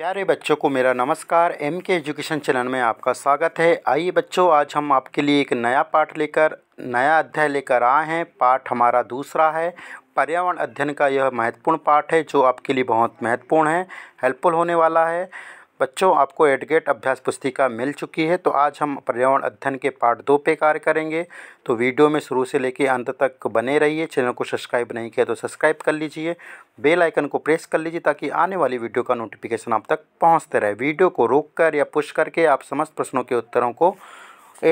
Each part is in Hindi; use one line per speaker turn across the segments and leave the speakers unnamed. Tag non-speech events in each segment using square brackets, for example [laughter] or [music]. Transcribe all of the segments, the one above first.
प्यारे बच्चों को मेरा नमस्कार एम के एजुकेशन चैनल में आपका स्वागत है आइए बच्चों आज हम आपके लिए एक नया पाठ लेकर नया अध्याय लेकर आए हैं पाठ हमारा दूसरा है पर्यावरण अध्ययन का यह महत्वपूर्ण पाठ है जो आपके लिए बहुत महत्वपूर्ण है हेल्पफुल होने वाला है बच्चों आपको एडगेट अभ्यास पुस्तिका मिल चुकी है तो आज हम पर्यावरण अध्ययन के पार्ट दो पे कार्य करेंगे तो वीडियो में शुरू से लेकर अंत तक बने रहिए चैनल को सब्सक्राइब नहीं किया तो सब्सक्राइब कर लीजिए बेल आइकन को प्रेस कर लीजिए ताकि आने वाली वीडियो का नोटिफिकेशन आप तक पहुँचते रहे वीडियो को रोक कर या पुश करके आप समस्त प्रश्नों के उत्तरों को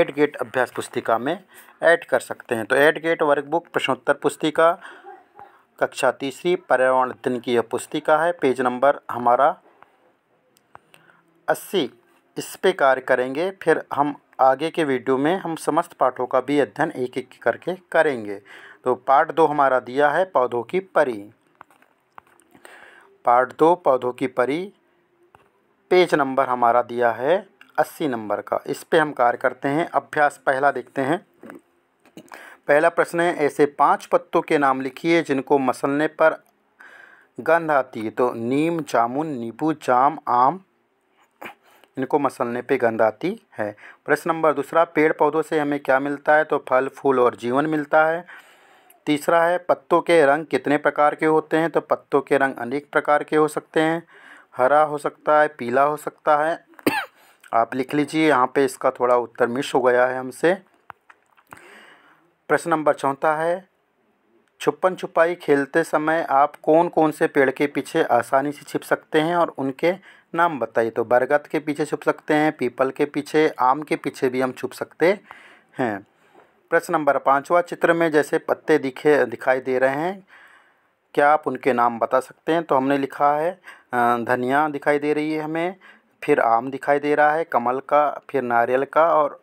एड गेट अभ्यास पुस्तिका में ऐड कर सकते हैं तो एड गेट वर्कबुक प्रश्नोत्तर पुस्तिका कक्षा तीसरी पर्यावरण अध्ययन की यह पुस्तिका है पेज नंबर हमारा अस्सी इस पर कार्य करेंगे फिर हम आगे के वीडियो में हम समस्त पाठों का भी अध्ययन एक एक करके करेंगे तो पार्ट दो हमारा दिया है पौधों की परी पार्ट दो पौधों की परी पेज नंबर हमारा दिया है अस्सी नंबर का इस पे हम कार्य करते हैं अभ्यास पहला देखते हैं पहला प्रश्न है ऐसे पांच पत्तों के नाम लिखिए जिनको मसलने पर गंध आती है तो नीम जामुन नींबू जाम आम इनको मसलने पे गंध आती है प्रश्न नंबर दूसरा पेड़ पौधों से हमें क्या मिलता है तो फल फूल और जीवन मिलता है तीसरा है पत्तों के रंग कितने प्रकार के होते हैं तो पत्तों के रंग अनेक प्रकार के हो सकते हैं हरा हो सकता है पीला हो सकता है [coughs] आप लिख लीजिए यहाँ पे इसका थोड़ा उत्तर मिस हो गया है हमसे प्रश्न नंबर चौथा है छुपन छुपाई खेलते समय आप कौन कौन से पेड़ के पीछे आसानी से छिप सकते हैं और उनके नाम बताइए तो बरगद के पीछे छुप सकते हैं पीपल के पीछे आम के पीछे भी हम छुप सकते हैं प्रश्न नंबर पाँचवा चित्र में जैसे पत्ते दिखे दिखाई दे रहे हैं क्या आप उनके नाम बता सकते हैं तो हमने लिखा है धनिया दिखाई दे रही है हमें फिर आम दिखाई दे रहा है कमल का फिर नारियल का और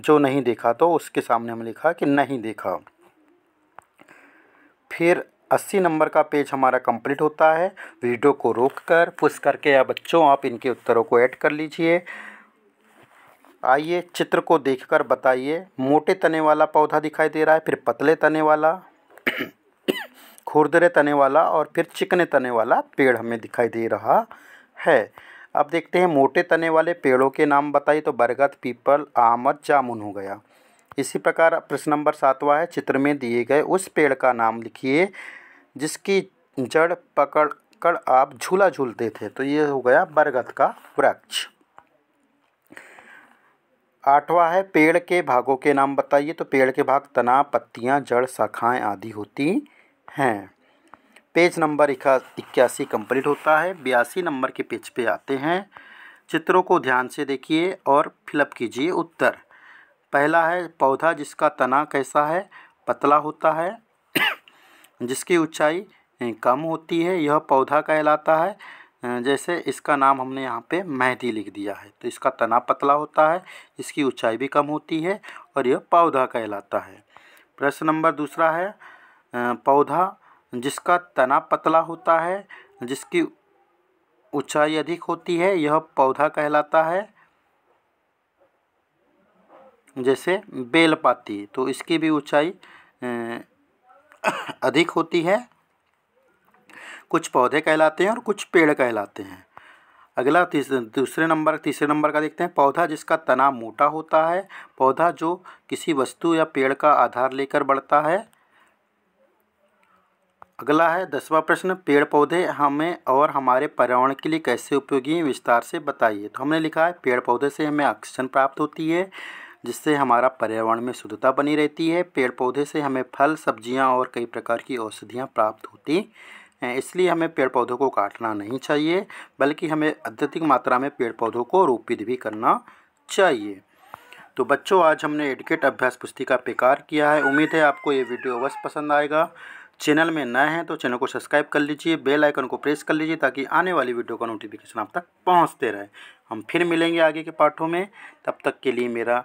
जो नहीं देखा तो उसके सामने हम लिखा कि नहीं देखा फिर अस्सी नंबर का पेज हमारा कंप्लीट होता है वीडियो को रोककर पुश करके या बच्चों आप इनके उत्तरों को ऐड कर लीजिए आइए चित्र को देखकर बताइए मोटे तने वाला पौधा दिखाई दे रहा है फिर पतले तने वाला खुरदरे तने वाला और फिर चिकने तने वाला पेड़ हमें दिखाई दे रहा है अब देखते हैं मोटे तने वाले पेड़ों के नाम बताइए तो बरगद पीपल आमद जामुन हो गया इसी प्रकार प्रश्न नंबर सातवा है चित्र में दिए गए उस पेड़ का नाम लिखिए जिसकी जड़ पकड़ कर आप झूला झूलते थे तो ये हो गया बरगद का वृक्ष आठवां है पेड़ के भागों के नाम बताइए तो पेड़ के भाग तना पत्तियाँ जड़ शाखाएं आदि होती हैं पेज नंबर इक्यासी कंप्लीट होता है बयासी नंबर के पेज पे आते हैं चित्रों को ध्यान से देखिए और फिलअप कीजिए उत्तर पहला है पौधा जिसका तना कैसा है पतला होता है जिसकी ऊंचाई कम होती है यह पौधा कहलाता है जैसे इसका नाम हमने यहाँ पे मेहंदी लिख दिया है तो इसका तना पतला होता है इसकी ऊंचाई भी कम होती है और यह पौधा कहलाता है प्रश्न नंबर दूसरा है पौधा जिसका तना पतला होता है जिसकी ऊंचाई अधिक होती है यह पौधा कहलाता है जैसे बेलपाती तो इसकी भी ऊंचाई अधिक होती है कुछ पौधे कहलाते हैं और कुछ पेड़ कहलाते हैं अगला दूसरे नंबर तीसरे नंबर का देखते हैं पौधा जिसका तना मोटा होता है पौधा जो किसी वस्तु या पेड़ का आधार लेकर बढ़ता है अगला है दसवां प्रश्न पेड़ पौधे हमें और हमारे पर्यावरण के लिए कैसे उपयोगी हैं विस्तार से बताइए तो हमने लिखा है पेड़ पौधे से हमें ऑक्सीजन प्राप्त होती है जिससे हमारा पर्यावरण में शुद्धता बनी रहती है पेड़ पौधे से हमें फल सब्जियां और कई प्रकार की औषधियां प्राप्त होती हैं इसलिए हमें पेड़ पौधों को काटना नहीं चाहिए बल्कि हमें अत्यधिक मात्रा में पेड़ पौधों को रोपित भी करना चाहिए तो बच्चों आज हमने एडिकेट अभ्यास पुस्तिका पेकार किया है उम्मीद है आपको ये वीडियो अवश्य पसंद आएगा चैनल में नए हैं तो चैनल को सब्सक्राइब कर लीजिए बेल आइकन को प्रेस कर लीजिए ताकि आने वाली वीडियो का नोटिफिकेशन आप तक पहुंचते रहे हम फिर मिलेंगे आगे के पाठों में तब तक के लिए मेरा